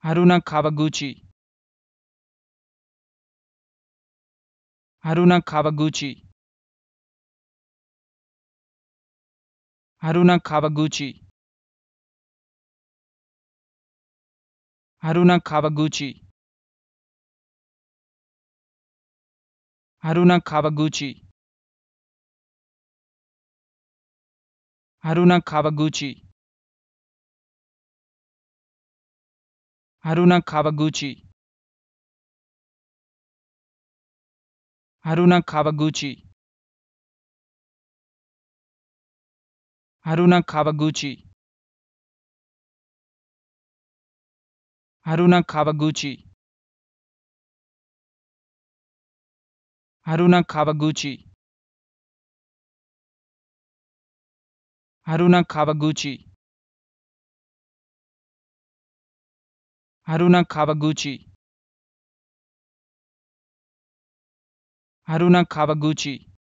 Haruna Kawaguchi Haruna Kawaguchi Haruna Kawaguchi Haruna Kawaguchi Haruna Kawaguchi Haruna Kawaguchi Haruna Kawaguchi Haruna Kawaguchi Haruna Kawaguchi Haruna Kawaguchi Haruna Kawaguchi Haruna Kawaguchi Haruna Kawaguchi Haruna Kawaguchi